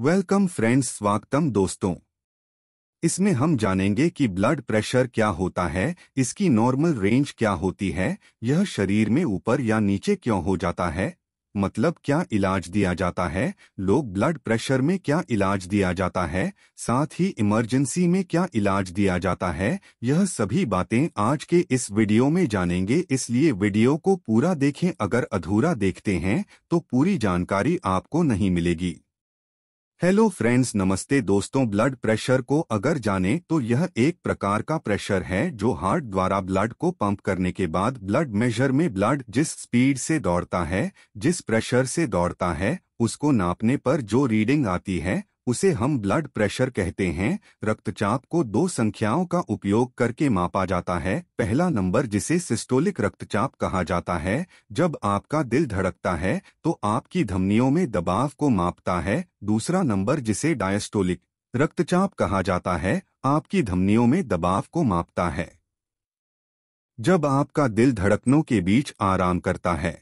welcome friends स्वागतम दोस्तों इसमें हम जानेंगे कि ब्लड प्रेशर क्या होता है इसकी नॉर्मल रेंज क्या होती है यह शरीर में ऊपर या नीचे क्यों हो जाता है मतलब क्या इलाज दिया जाता है लोग ब्लड प्रेशर में क्या इलाज दिया जाता है साथ ही इमरजेंसी में क्या इलाज दिया जाता है यह सभी बातें आज के इस वीडियो में जानेंगे इसलिए वीडियो को पूरा देखें अगर अधूरा देखते हैं तो पूरी जानकारी आपको नहीं मिलेगी हेलो फ्रेंड्स नमस्ते दोस्तों ब्लड प्रेशर को अगर जाने तो यह एक प्रकार का प्रेशर है जो हार्ट द्वारा ब्लड को पंप करने के बाद ब्लड मेजर में ब्लड जिस स्पीड से दौड़ता है जिस प्रेशर से दौड़ता है उसको नापने पर जो रीडिंग आती है उसे हम ब्लड प्रेशर कहते हैं रक्तचाप को दो संख्याओं का उपयोग करके मापा जाता है पहला नंबर जिसे सिस्टोलिक रक्तचाप कहा जाता है जब आपका दिल धड़कता है तो आपकी धमनियों में दबाव को मापता है दूसरा नंबर जिसे डायस्टोलिक रक्तचाप कहा जाता है आपकी धमनियों में दबाव को मापता है जब आपका दिल धड़कनों के बीच आराम करता है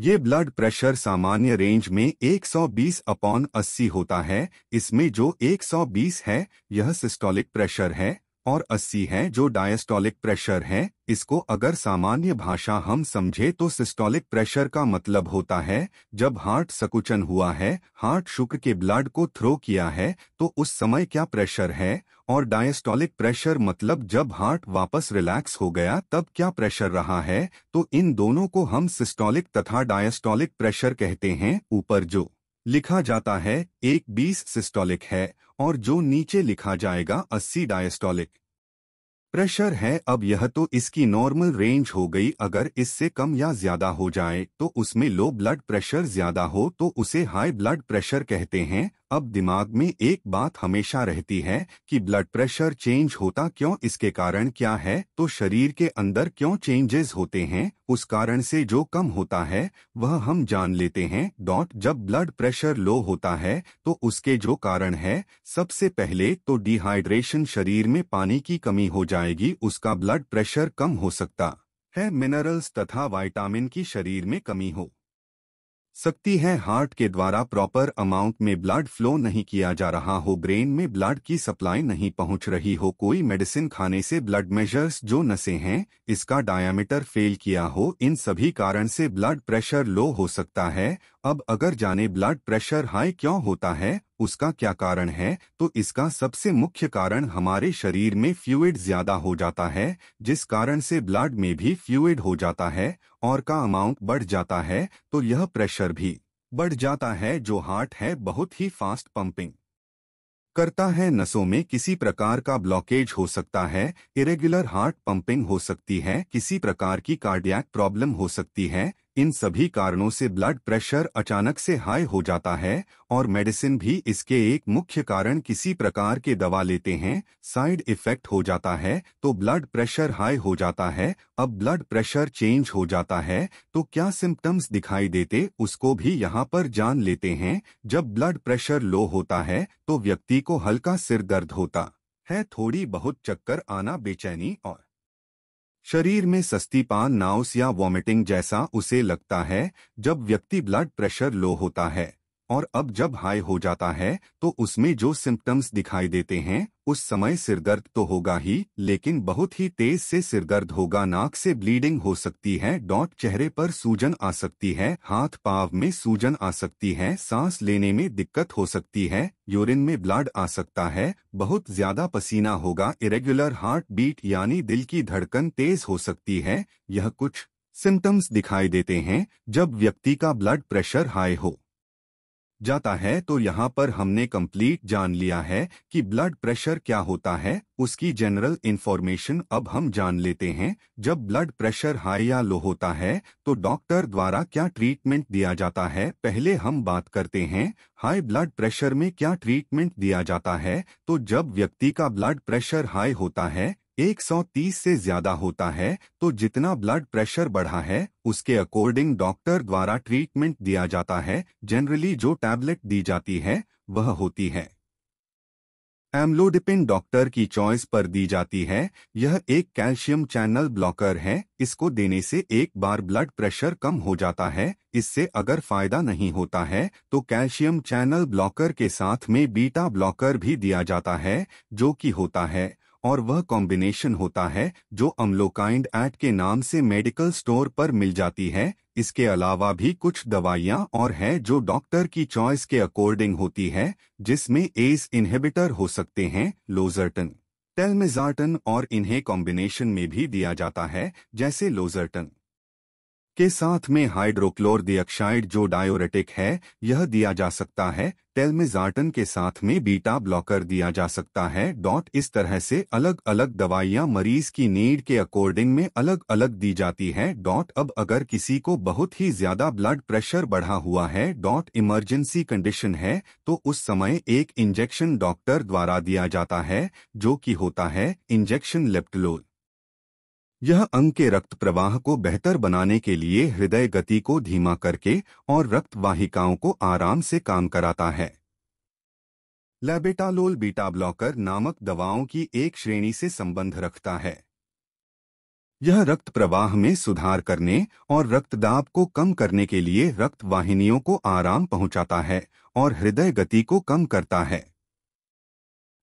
ये ब्लड प्रेशर सामान्य रेंज में 120 अपॉन अस्सी होता है इसमें जो 120 है यह सिस्टोलिक प्रेशर है और 80 है जो डायस्टोलिक प्रेशर है इसको अगर सामान्य भाषा हम समझे तो सिस्टोलिक प्रेशर का मतलब होता है जब हार्ट सकुचन हुआ है हार्ट शुक्र के ब्लड को थ्रो किया है तो उस समय क्या प्रेशर है और डायस्टोलिक प्रेशर मतलब जब हार्ट वापस रिलैक्स हो गया तब क्या प्रेशर रहा है तो इन दोनों को हम सिस्टोलिक तथा डायस्टोलिक प्रेशर कहते हैं ऊपर जो लिखा जाता है एक बीस सिस्टोलिक है और जो नीचे लिखा जाएगा 80 डायस्टोलिक प्रेशर है अब यह तो इसकी नॉर्मल रेंज हो गई अगर इससे कम या ज्यादा हो जाए तो उसमें लो ब्लड प्रेशर ज्यादा हो तो उसे हाई ब्लड प्रेशर कहते हैं अब दिमाग में एक बात हमेशा रहती है कि ब्लड प्रेशर चेंज होता क्यों इसके कारण क्या है तो शरीर के अंदर क्यों चेंजेस होते हैं उस कारण से जो कम होता है वह हम जान लेते हैं डॉट जब ब्लड प्रेशर लो होता है तो उसके जो कारण है सबसे पहले तो डिहाइड्रेशन शरीर में पानी की कमी हो जाएगी उसका ब्लड प्रेशर कम हो सकता है मिनरल्स तथा वाइटामिन की शरीर में कमी हो सकती है हार्ट के द्वारा प्रॉपर अमाउंट में ब्लड फ्लो नहीं किया जा रहा हो ब्रेन में ब्लड की सप्लाई नहीं पहुंच रही हो कोई मेडिसिन खाने से ब्लड मेजर्स जो नसें हैं इसका डायामीटर फेल किया हो इन सभी कारण से ब्लड प्रेशर लो हो सकता है अब अगर जाने ब्लड प्रेशर हाई क्यों होता है उसका क्या कारण है तो इसका सबसे मुख्य कारण हमारे शरीर में फ्यूइड ज्यादा हो जाता है जिस कारण से ब्लड में भी फ्यूइड हो जाता है और का अमाउंट बढ़ जाता है तो यह प्रेशर भी बढ़ जाता है जो हार्ट है बहुत ही फास्ट पंपिंग करता है नसों में किसी प्रकार का ब्लॉकेज हो सकता है इरेगुलर हार्ट पंपिंग हो सकती है किसी प्रकार की कार्डियक प्रॉब्लम हो सकती है इन सभी कारणों से ब्लड प्रेशर अचानक से हाई हो जाता है और मेडिसिन भी इसके एक मुख्य कारण किसी प्रकार के दवा लेते हैं साइड इफेक्ट हो जाता है तो ब्लड प्रेशर हाई हो जाता है अब ब्लड प्रेशर चेंज हो जाता है तो क्या सिम्टम्स दिखाई देते उसको भी यहाँ पर जान लेते हैं जब ब्लड प्रेशर लो होता है तो व्यक्ति को हल्का सिर दर्द होता है थोड़ी बहुत चक्कर आना बेचैनी और शरीर में सस्तीपान नाउस या वॉमिटिंग जैसा उसे लगता है जब व्यक्ति ब्लड प्रेशर लो होता है और अब जब हाई हो जाता है तो उसमें जो सिम्टम्स दिखाई देते हैं उस समय सिरदर्द तो होगा ही लेकिन बहुत ही तेज से सिरदर्द होगा नाक से ब्लीडिंग हो सकती है डॉट चेहरे पर सूजन आ सकती है हाथ पाव में सूजन आ सकती है सांस लेने में दिक्कत हो सकती है यूरिन में ब्लड आ सकता है बहुत ज्यादा पसीना होगा इरेगुलर हार्ट बीट यानी दिल की धड़कन तेज हो सकती है यह कुछ सिम्टम्स दिखाई देते हैं जब व्यक्ति का ब्लड प्रेशर हाई हो जाता है तो यहाँ पर हमने कंप्लीट जान लिया है कि ब्लड प्रेशर क्या होता है उसकी जनरल इन्फॉर्मेशन अब हम जान लेते हैं जब ब्लड प्रेशर हाई या लो होता है तो डॉक्टर द्वारा क्या ट्रीटमेंट दिया जाता है पहले हम बात करते हैं हाई ब्लड प्रेशर में क्या ट्रीटमेंट दिया जाता है तो जब व्यक्ति का ब्लड प्रेशर हाई होता है 130 से ज्यादा होता है तो जितना ब्लड प्रेशर बढ़ा है उसके अकॉर्डिंग डॉक्टर द्वारा ट्रीटमेंट दिया जाता है जनरली जो टैबलेट दी जाती है वह होती है एम्लोडिपिन डॉक्टर की चॉइस पर दी जाती है यह एक कैल्शियम चैनल ब्लॉकर है इसको देने से एक बार ब्लड प्रेशर कम हो जाता है इससे अगर फायदा नहीं होता है तो कैल्शियम चैनल ब्लॉकर के साथ में बीटा ब्लॉकर भी दिया जाता है जो कि होता है और वह कॉम्बिनेशन होता है जो अम्लोकाइंड एट के नाम से मेडिकल स्टोर पर मिल जाती है इसके अलावा भी कुछ दवाइयाँ और है जो डॉक्टर की चॉइस के अकॉर्डिंग होती है जिसमें एस इनहिबिटर हो सकते हैं लोजर्टन टेलमेजार्टन और इन्हें कॉम्बिनेशन में भी दिया जाता है जैसे लोजर्टन के साथ में हाइड्रोक्लोर डिऑक्साइड जो डायोरेटिक है यह दिया जा सकता है टेलमेजार्टन के साथ में बीटा ब्लॉकर दिया जा सकता है डॉट इस तरह से अलग अलग दवाइयां मरीज की नीड के अकॉर्डिंग में अलग अलग दी जाती है डॉट अब अगर किसी को बहुत ही ज्यादा ब्लड प्रेशर बढ़ा हुआ है डॉट इमरजेंसी कंडीशन है तो उस समय एक इंजेक्शन डॉक्टर द्वारा दिया जाता है जो की होता है इंजेक्शन लेप्टलोल यह अंग के रक्त प्रवाह को बेहतर बनाने के लिए हृदय गति को धीमा करके और रक्त वाहिकाओं को आराम से काम कराता है लैबेटालोल बीटा ब्लॉकर नामक दवाओं की एक श्रेणी से संबंध रखता है यह रक्त प्रवाह में सुधार करने और रक्तदाब को कम करने के लिए रक्त वाहिनियों को आराम पहुंचाता है और हृदय गति को कम करता है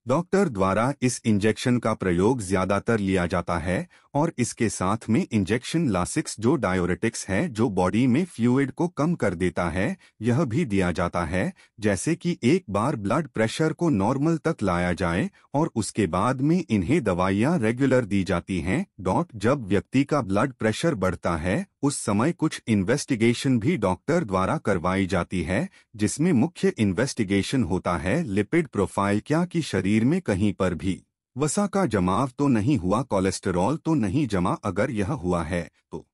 डॉक्टर द्वारा इस इंजेक्शन का प्रयोग ज्यादातर लिया जाता है और इसके साथ में इंजेक्शन लासिक्स जो डायोरेटिक्स है जो बॉडी में फ्यूड को कम कर देता है यह भी दिया जाता है जैसे कि एक बार ब्लड प्रेशर को नॉर्मल तक लाया जाए और उसके बाद में इन्हें दवाइयाँ रेगुलर दी जाती हैं डॉट जब व्यक्ति का ब्लड प्रेशर बढ़ता है उस समय कुछ इन्वेस्टिगेशन भी डॉक्टर द्वारा करवाई जाती है जिसमें मुख्य इन्वेस्टिगेशन होता है लिपिड प्रोफाइल क्या की शरीर में कहीं पर भी वसा का जमाव तो नहीं हुआ कोलेस्टेरॉल तो नहीं जमा अगर यह हुआ है तो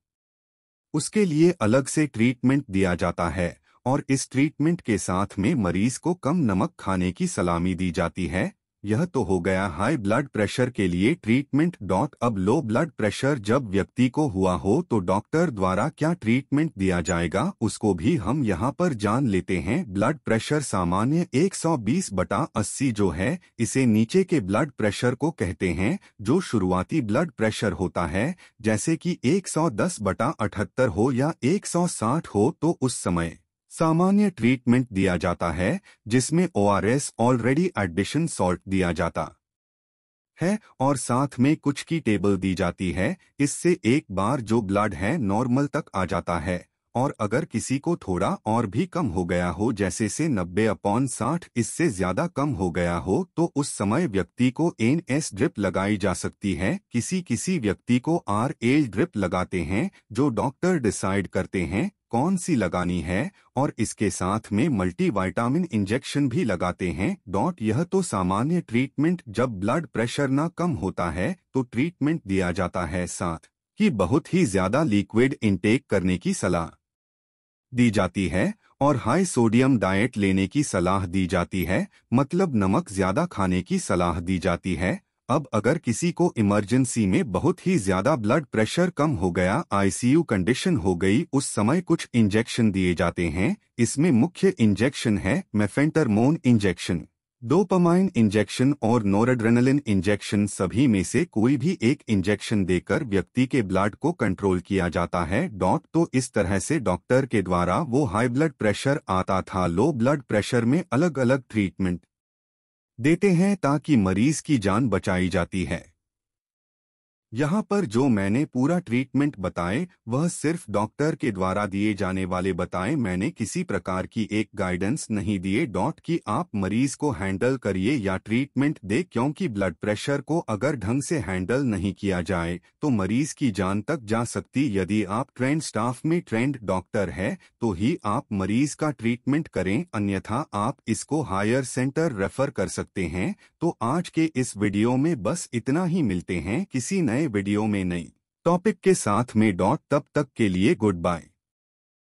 उसके लिए अलग से ट्रीटमेंट दिया जाता है और इस ट्रीटमेंट के साथ में मरीज को कम नमक खाने की सलामी दी जाती है यह तो हो गया हाई ब्लड प्रेशर के लिए ट्रीटमेंट डॉट अब लो ब्लड प्रेशर जब व्यक्ति को हुआ हो तो डॉक्टर द्वारा क्या ट्रीटमेंट दिया जाएगा उसको भी हम यहाँ पर जान लेते हैं ब्लड प्रेशर सामान्य 120 बटा 80 जो है इसे नीचे के ब्लड प्रेशर को कहते हैं जो शुरुआती ब्लड प्रेशर होता है जैसे कि 110 बटा अठहत्तर हो या एक हो तो उस समय सामान्य ट्रीटमेंट दिया जाता है जिसमें ओआरएस ऑलरेडी एडिशन सॉल्ट दिया जाता है और साथ में कुछ की टेबल दी जाती है इससे एक बार जो ब्लड है नॉर्मल तक आ जाता है और अगर किसी को थोड़ा और भी कम हो गया हो जैसे से नब्बे अपॉन साठ इससे ज्यादा कम हो गया हो तो उस समय व्यक्ति को एन एस ड्रिप लगाई जा सकती है किसी किसी व्यक्ति को आर एल ड्रिप लगाते हैं जो डॉक्टर डिसाइड करते हैं कौन सी लगानी है और इसके साथ में मल्टीवाइटामिन इंजेक्शन भी लगाते हैं डॉट यह तो सामान्य ट्रीटमेंट जब ब्लड प्रेशर ना कम होता है तो ट्रीटमेंट दिया जाता है साथ कि बहुत ही ज्यादा लिक्विड इंटेक करने की सलाह दी जाती है और हाई सोडियम डाइट लेने की सलाह दी जाती है मतलब नमक ज्यादा खाने की सलाह दी जाती है अब अगर किसी को इमरजेंसी में बहुत ही ज्यादा ब्लड प्रेशर कम हो गया आईसीयू कंडीशन हो गई उस समय कुछ इंजेक्शन दिए जाते हैं इसमें मुख्य इंजेक्शन है मेफेंटरमोन इंजेक्शन डोपामाइन इंजेक्शन और नोरड्रेनलिन इंजेक्शन सभी में से कोई भी एक इंजेक्शन देकर व्यक्ति के ब्लड को कंट्रोल किया जाता है डॉक तो इस तरह से डॉक्टर के द्वारा वो हाई ब्लड प्रेशर आता था लो ब्लड प्रेशर में अलग अलग ट्रीटमेंट देते हैं ताकि मरीज की जान बचाई जाती है यहाँ पर जो मैंने पूरा ट्रीटमेंट बताए वह सिर्फ डॉक्टर के द्वारा दिए जाने वाले बताए मैंने किसी प्रकार की एक गाइडेंस नहीं दिए डॉट कि आप मरीज को हैंडल करिए या ट्रीटमेंट दे क्योंकि ब्लड प्रेशर को अगर ढंग से हैंडल नहीं किया जाए तो मरीज की जान तक जा सकती यदि आप ट्रेंड स्टाफ में ट्रेंड डॉक्टर है तो ही आप मरीज का ट्रीटमेंट करें अन्यथा आप इसको हायर सेंटर रेफर कर सकते हैं तो आज के इस वीडियो में बस इतना ही मिलते हैं किसी नए नए वीडियो में नई टॉपिक के साथ में डॉट तब तक के लिए गुड बाय